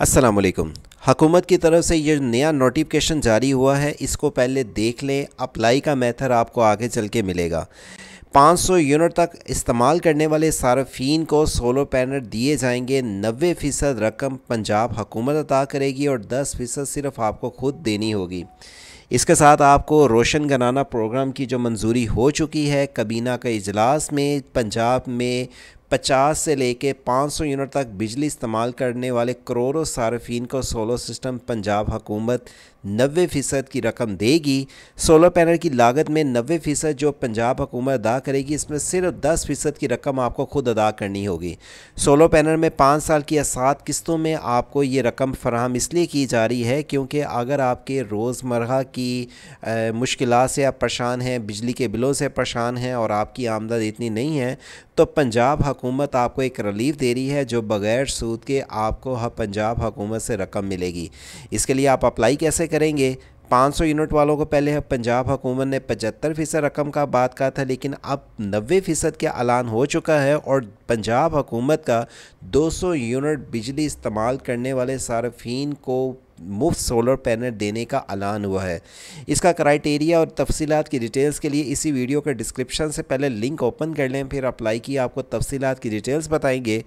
असलकम हकूमत की तरफ से ये नया नोटिफिकेशन जारी हुआ है इसको पहले देख लें अप्लाई का मेथड आपको आगे चल के मिलेगा 500 यूनिट तक इस्तेमाल करने वाले सार्फिन को सोलो पैनल दिए जाएंगे नबे फ़ीसद रकम पंजाब हकूमत अदा करेगी और 10 फ़ीसद सिर्फ आपको खुद देनी होगी इसके साथ आपको रोशन गनाना प्रोग्राम की जो मंजूरी हो चुकी है कबीना के अजलास में पंजाब में पचास से लेके सौ यूनिट तक बिजली इस्तेमाल करने वाले करोड़ों सार्फिन को सोलर सिस्टम पंजाब हुकूमत नबे फ़ीसद की रकम देगी सोलर पैनल की लागत में नबे फ़ीसद जो पंजाब हुकूमत अदा करेगी इसमें सिर्फ दस फ़ीसद की रकम आपको खुद अदा करनी होगी सोलर पैनल में पाँच साल की असात किस्तों में आपको ये रकम फराहम इसलिए की जा रही है क्योंकि अगर आपके रोज़मर्रा की मुश्किल से आप परेशान हैं बिजली के बिलों से परेशान हैं और आपकी आमदन इतनी नहीं है तो पंजाब हुकूमत आपको एक रिलीफ दे रही है जो बग़ैर सूद के आपको पंजाब हुकूमत से रकम मिलेगी इसके लिए आप अप्लाई कैसे करेंगे 500 यूनिट वालों को पहले पंजाब हुकूमत ने पचहत्तर फ़ीसद रकम का बात कहा था लेकिन अब 90 फ़ीसद का ऐलान हो चुका है और पंजाब हुकूमत का 200 यूनिट बिजली इस्तेमाल करने वाले सार्फिन को मुफ्त सोलर पैनल देने का ऐलान हुआ है इसका क्राइटेरिया और तफसीत की डिटेल्स के लिए इसी वीडियो के डिस्क्रिप्शन से पहले लिंक ओपन कर लें फिर अप्लाई की आपको तफसीत की डिटेल्स बताएंगे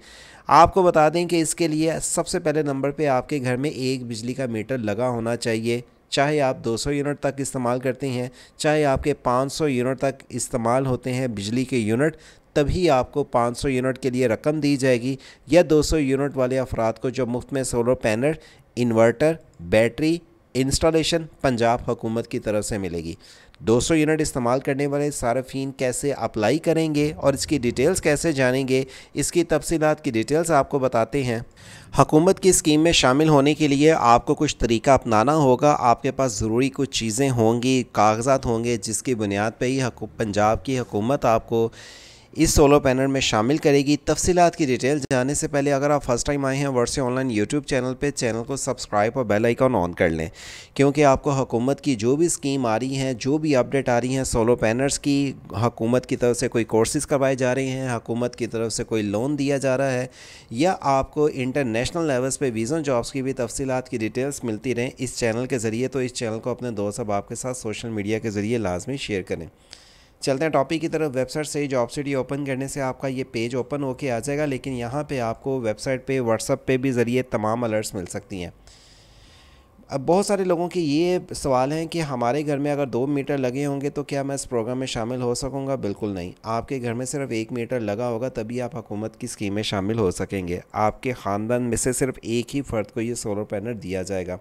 आपको बता दें कि इसके लिए सबसे पहले नंबर पर आपके घर में एक बिजली का मीटर लगा होना चाहिए चाहे आप 200 यूनिट तक इस्तेमाल करते हैं चाहे आपके 500 यूनिट तक इस्तेमाल होते हैं बिजली के यूनिट तभी आपको 500 यूनिट के लिए रकम दी जाएगी या 200 यूनिट वाले अफराद को जो मुफ्त में solar panel inverter battery installation Punjab हुकूमत की तरफ से मिलेगी 200 यूनिट इस्तेमाल करने वाले सार्फिन कैसे अप्लाई करेंगे और इसकी डिटेल्स कैसे जानेंगे इसकी तफसीत की डिटेल्स आपको बताते हैं हकूमत की स्कीम में शामिल होने के लिए आपको कुछ तरीका अपनाना होगा आपके पास ज़रूरी कुछ चीज़ें होंगी कागजात होंगे जिसकी बुनियाद पर ही पंजाब की हकूमत आपको इस सोलर पैनल में शामिल करेगी तफसीत की डिटेल जाने से पहले अगर आप फर्स्ट टाइम आए हैं वर्से ऑनलाइन यूट्यूब चैनल पर चैनल को सब्सक्राइब और बेल आइकॉन ऑन कर लें क्योंकि आपको हकूमत की जो भी स्कीम आ रही हैं जो भी अपडेट आ रही हैं सोलो पैनल्स की हकूमत की तरफ से कोई कोर्सेज करवाए जा रहे हैं हकूमत की तरफ से कोई लोन दिया जा रहा है या आपको इंटरनेशनल लेवल्स पर वीज़न जॉब्स की भी तफसीत की डिटेल्स मिलती रहें इस चैनल के ज़रिए तो इस चैनल को अपने दोस्त अब आपके साथ सोशल मीडिया के ज़रिए लाजमी शेयर करें चलते हैं टॉपिक की तरफ वेबसाइट से जॉब सिटी ओपन करने से आपका ये पेज ओपन होके आ जाएगा लेकिन यहाँ पे आपको वेबसाइट पे व्हाट्सअप पे भी ज़रिए तमाम अलर्ट्स मिल सकती हैं अब बहुत सारे लोगों के ये सवाल हैं कि हमारे घर में अगर दो मीटर लगे होंगे तो क्या मैं इस प्रोग्राम में शामिल हो सकूंगा बिल्कुल नहीं आपके घर में सिर्फ एक मीटर लगा होगा तभी आप हुकूमत की स्कीम में शामिल हो सकेंगे आपके ख़ानदान में से सिर्फ एक ही फ़र्द को ये सोलर पैनल दिया जाएगा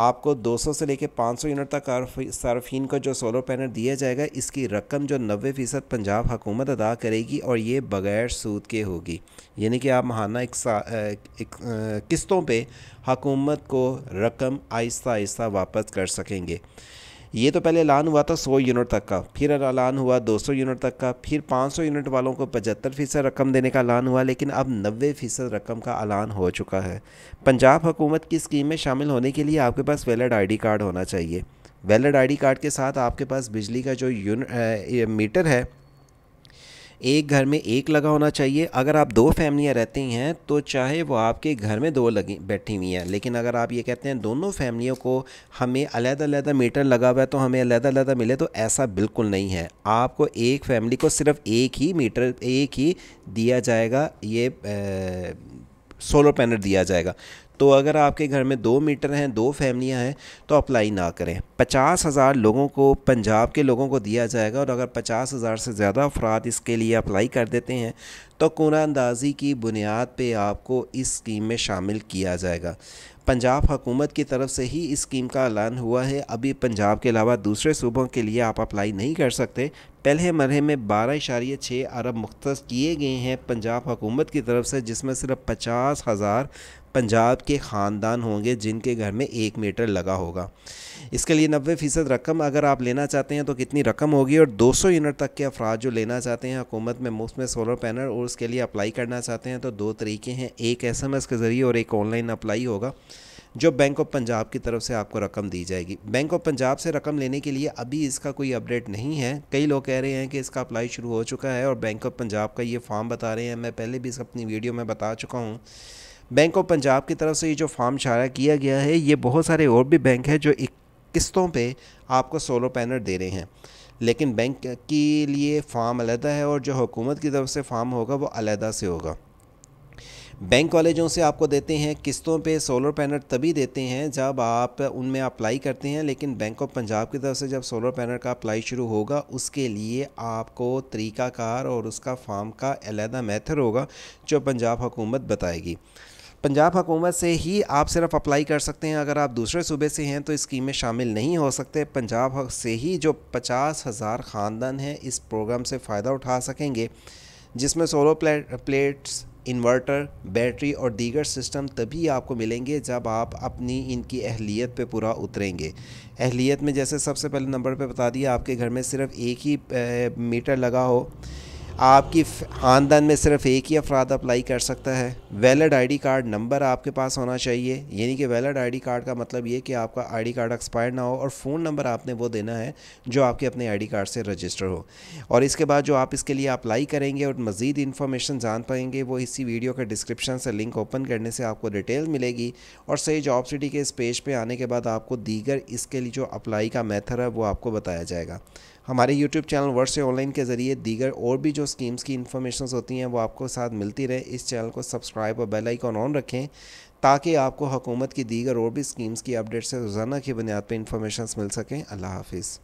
आपको 200 से लेके 500 यूनिट तक सार्फिन का जो सोलर पैनल दिया जाएगा इसकी रकम जो नबे फ़ीसद पंजाब हुकूमत अदा करेगी और ये बग़ैर सूद के होगी यानी कि आप महाना एक, एक, किस्तों पर हकूमत को रकम आहिस्ता आहिस्ता वापस कर सकेंगे ये तो पहले ऐलान हुआ था सौ यूनिट तक का फिर ऐलान हुआ दो सौ यूनिट तक का फिर पाँच सौ यूनिट वालों को पचहत्तर फ़ीसद रकम देने का ऐलान हुआ लेकिन अब नबे फ़ीसद रकम का ऐलान हो चुका है पंजाब हुकूमत की स्कीम में शामिल होने के लिए आपके पास वैलिड आई कार्ड होना चाहिए वैलिड आई कार्ड के साथ आपके पास बिजली का जो यून मीटर है एक घर में एक लगा होना चाहिए अगर आप दो फैमिलियाँ रहती हैं तो चाहे वो आपके घर में दो लगी बैठी हुई हैं लेकिन अगर आप ये कहते हैं दोनों फैमिलियों को हमें अलग अलग मीटर लगा हुआ है तो हमें अलग अलग मिले तो ऐसा बिल्कुल नहीं है आपको एक फैमिली को सिर्फ एक ही मीटर एक ही दिया जाएगा ये ए, सोलर पैनल दिया जाएगा तो अगर आपके घर में दो मीटर हैं दो फैमिलियां हैं तो अप्लाई ना करें पचास हज़ार लोगों को पंजाब के लोगों को दिया जाएगा और अगर पचास हज़ार से ज़्यादा अफराद इसके लिए अप्लाई कर देते हैं तो कुना अंदाजी की बुनियाद पे आपको इस स्कीम में शामिल किया जाएगा पंजाब हुकूमत की तरफ से ही इस स्कीम का ऐलान हुआ है अभी पंजाब के अलावा दूसरे सूबों के लिए आप अप्लाई नहीं कर सकते पहले मरहे में बारह इशारे छः अरब मुख्त किए गए हैं पंजाब हुकूमत की तरफ से जिसमें सिर्फ पचास हज़ार पंजाब के ख़ानदान होंगे जिनके घर में एक मीटर लगा होगा इसके लिए नब्बे फ़ीसद रकम अगर आप लेना चाहते हैं तो कितनी रकम होगी और 200 यूनिट तक के अफराद जो लेना चाहते हैं हुकूमत में मुफ्त में सोलर पैनल और उसके लिए अप्लाई करना चाहते हैं तो दो तरीके हैं एक एस के ज़रिए और एक ऑनलाइन अप्लाई होगा जो बैंक ऑफ पंजाब की तरफ से आपको रकम दी जाएगी बैंक ऑफ पंजाब से रकम लेने के लिए अभी इसका कोई अपडेट नहीं है कई लोग कह रहे हैं कि इसका अप्लाई शुरू हो चुका है और बैंक ऑफ पंजाब का ये फॉर्म बता रहे हैं मैं पहले भी इस अपनी वीडियो में बता चुका हूँ बैंक ऑफ पंजाब की तरफ से ये जो फार्म शारा किया गया है ये बहुत सारे और भी बैंक हैं जो एक किस्तों पे आपको सोलर पैनल दे रहे हैं लेकिन बैंक के लिए फार्म अलहदा है और जो हुकूमत की तरफ से फार्म होगा वो अलहदा से होगा बैंक वाले जो से आपको देते हैं किस्तों पे सोलर पैनल तभी देते हैं जब आप उनमें अप्लाई करते हैं लेकिन बैंक ऑफ पंजाब की तरफ से जब सोलर पैनल का अप्लाई शुरू होगा उसके लिए आपको तरीक़ाकार और उसका फार्म का अलहदा मेथड होगा जो पंजाब हुकूमत बताएगी पंजाब हुकूमत से ही आप सिर्फ अप्लाई कर सकते हैं अगर आप दूसरे सूबे से हैं तो स्कीम में शामिल नहीं हो सकते पंजाब से ही जो पचास हज़ार ख़ानदान हैं इस प्रोग्राम से फ़ायदा उठा सकेंगे जिसमें solar plate plates inverter battery और दीगर सिस्टम तभी आपको मिलेंगे जब आप अपनी इनकी अहलियत पे पूरा उतरेंगे अहलियत में जैसे सबसे पहले नंबर पे बता दिया आपके घर में सिर्फ एक ही मीटर लगा हो आपकी खानदान में सिर्फ एक ही अफराद अप्लाई कर सकता है वैलिड आईडी कार्ड नंबर आपके पास होना चाहिए यानी कि वैलिड आईडी कार्ड का मतलब ये कि आपका आईडी कार्ड एक्सपायर ना हो और फ़ोन नंबर आपने वो देना है जो आपके अपने आईडी कार्ड से रजिस्टर हो और इसके बाद जो आप इसके लिए अप्लाई करेंगे और मज़ीद इन्फॉर्मेशन जान पाएंगे वो इसी वीडियो के डिस्क्रिप्शन से लिंक ओपन करने से आपको डिटेल मिलेगी और सही जॉब सिटी के इस पेज पर पे आने के बाद आपको दीगर इसके लिए जो अप्लाई का मैथड है वो आपको बताया जाएगा हमारे यूट्यूब चैनल वर्ष से ऑनलाइन के ज़रिए दीगर और भी जो स्कीम्स की इन्फॉर्मेशन होती हैं वो आपको साथ मिलती रहे इस चैनल को सब्सक्राइब और बेल आइकॉन ऑन रखें ताकि आपको हुकूमत की दीगर और भी स्कीम्स की अपडेट से रोज़ाना की बुनियाद पर इन्फॉर्मेशन मिल सकें अल्लाह हाफिज़